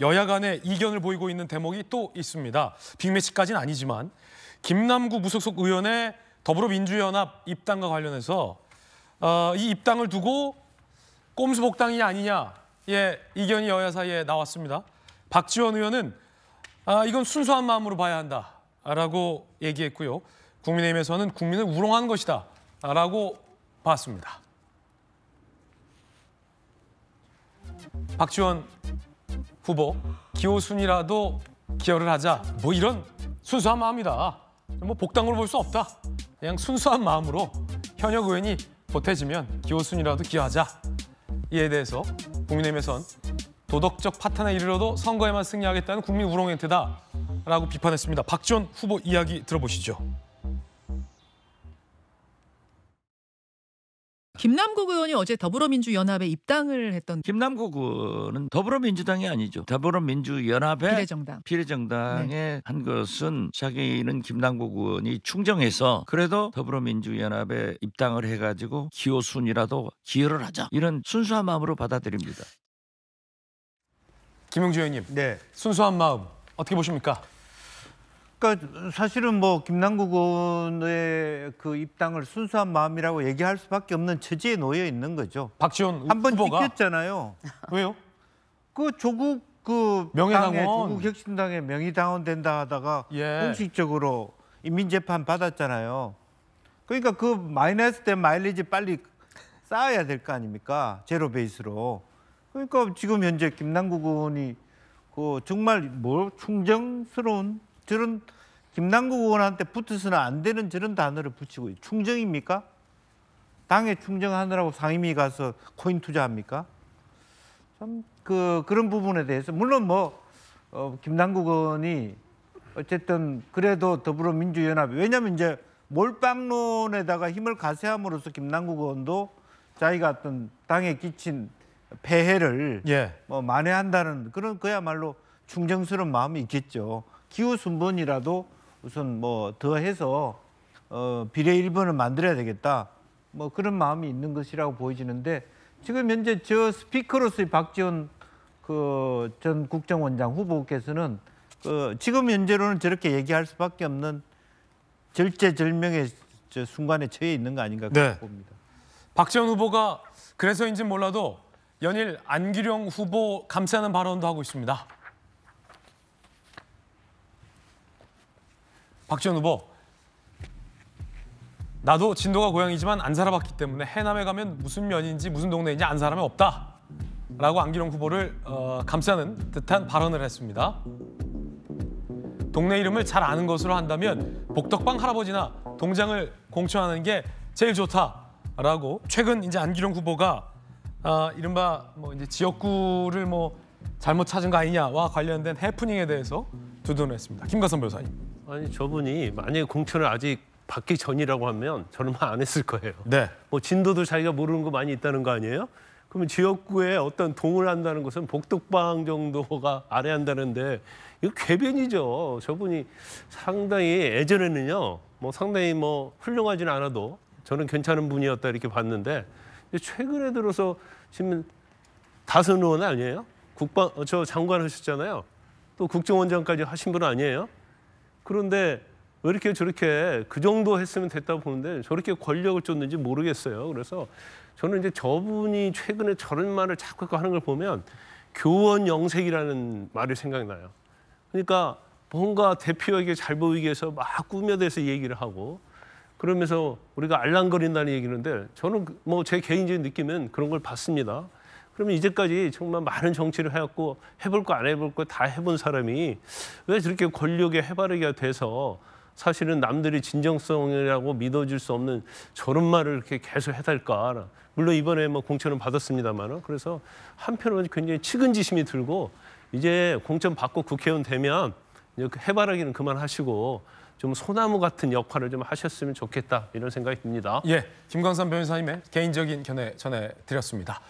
여야 간의 이견을 보이고 있는 대목이 또 있습니다. 빅매치까지는 아니지만 김남구 무소속 의원의 더불어민주연합 입당과 관련해서 어, 이 입당을 두고 꼼수복당이 아니냐 예, 이견이 여야 사이에 나왔습니다. 박지원 의원은 아, 이건 순수한 마음으로 봐야 한다라고 얘기했고요. 국민의힘에서는 국민을 우롱한 것이다 라고 봤습니다. 박지원 후보 기호순이라도 기여를 하자 뭐 이런 순수한 마음이다. 뭐 복당으로 볼 수 없다. 그냥 순수한 마음으로 현역 의원이 보태지면 기호순이라도 기여하자. 이에 대해서 국민의힘에선 도덕적 파탄에 이르러도 선거에만 승리하겠다는 국민 우롱 행태다라고 비판했습니다. 박지원 후보 이야기 들어보시죠. 김남국 의원이 어제 더불어민주연합에 입당을 했던 김남국 의원은 더불어민주당이 아니죠. 더불어민주연합의 비례정당. 비례정당에 네. 한 것은 자기는 김남국 의원이 충정해서 그래도 더불어민주연합에 입당을 해가지고 기호순이라도 기여를 하자 이런 순수한 마음으로 받아들입니다. 김용주 의원님, 네. 순수한 마음 어떻게 보십니까? 그러니까 사실은 뭐 김남국 의원의 그 입당을 순수한 마음이라고 얘기할 수밖에 없는 처지에 놓여 있는 거죠. 박지원 한번 찍혔잖아요. 왜요? 그 조국 그 명예당원 조국 혁신당의 명의당원 된다 하다가 예. 공식적으로 인민재판 받았잖아요. 그러니까 그 마이너스 때 마일리지 빨리 쌓아야 될 거 아닙니까? 제로 베이스로. 그러니까 지금 현재 김남국 의원이 그 정말 뭐 충정스러운 저런 김남국 의원한테 붙어서는 안 되는 저런 단어를 붙이고 충정입니까? 당에 충정하느라고 상임위 가서 코인 투자합니까? 참 그 그런 부분에 대해서 물론 뭐 어, 김남국 의원이 어쨌든 그래도 더불어민주연합이 왜냐하면 이제 몰빵론에다가 힘을 가세함으로써 김남국 의원도 자기가 어떤 당에 끼친 폐해를 예. 뭐 만회한다는 그런 그야말로 충정스러운 마음이 있겠죠. 기후 순번이라도 우선 뭐 더해서 어, 비례 일번을 만들어야 되겠다. 뭐 그런 마음이 있는 것이라고 보여지는데 지금 현재 저 스피커로서의 박지원 그 전 국정원장 후보께서는 그 지금 현재로는 저렇게 얘기할 수밖에 없는 절제절명의 저 순간에 처해 있는 거 아닌가 네. 봅니다. 박지원 후보가 그래서인지 몰라도 연일 안기령 후보 감싸는 발언도 하고 있습니다. 박지원 후보 나도 진도가 고향이지만 안 살아봤기 때문에 해남에 가면 무슨 면인지 무슨 동네인지 안 사람이 없다 라고 안기룡 후보를 어, 감싸는 듯한 발언을 했습니다. 동네 이름을 잘 아는 것으로 한다면 복덕방 할아버지나 동장을 공천하는 게 제일 좋다라고 최근 이제 안기룡 후보가 아, 이른바 뭐 이제 지역구를 뭐 잘못 찾은 거 아니냐와 관련된 해프닝에 대해서 두둔했습니다. 김가선 변호사님. 아니 저분이 만약에 공천을 아직 받기 전이라고 하면 저는 말안 뭐 했을 거예요. 네. 뭐 진도도 자기가 모르는 거 많이 있다는 거 아니에요? 그러면 지역구에 어떤 동을 한다는 것은 복덕방 정도가 아래 한다는데 이거 궤변이죠. 저분이 상당히 예전에는요. 뭐 상당히 뭐 훌륭하진 않아도 저는 괜찮은 분이었다 이렇게 봤는데 최근에 들어서 지금 다선 의원 아니에요? 국방 어, 저 장관 하셨잖아요. 또 국정원장까지 하신 분 아니에요? 그런데 왜 이렇게 저렇게 그 정도 했으면 됐다고 보는데 저렇게 권력을 쫓는지 모르겠어요. 그래서 저는 이제 저분이 최근에 저런 말을 자꾸 하는 걸 보면 교원 영색이라는 말이 생각나요. 그러니까 뭔가 대표에게 잘 보이기 위해서 막 꾸며대서 얘기를 하고 그러면서 우리가 알랑거린다는 얘기는데 저는 그 뭐제 개인적인 느낌은 그런 걸 봤습니다. 그러면 이제까지 정말 많은 정치를 해왔고 해볼 거 안 해볼 거 다 해본 사람이 왜 저렇게 권력의 해바라기가 돼서 사실은 남들이 진정성이라고 믿어줄 수 없는 저런 말을 이렇게 계속 해달까. 물론 이번에 뭐 공천은 받았습니다만 그래서 한편으로는 굉장히 측은지심이 들고 이제 공천 받고 국회의원 되면 그 해바라기는 그만하시고 좀 소나무 같은 역할을 좀 하셨으면 좋겠다 이런 생각이 듭니다. 예, 김광삼 변호사님의 개인적인 견해 전해드렸습니다.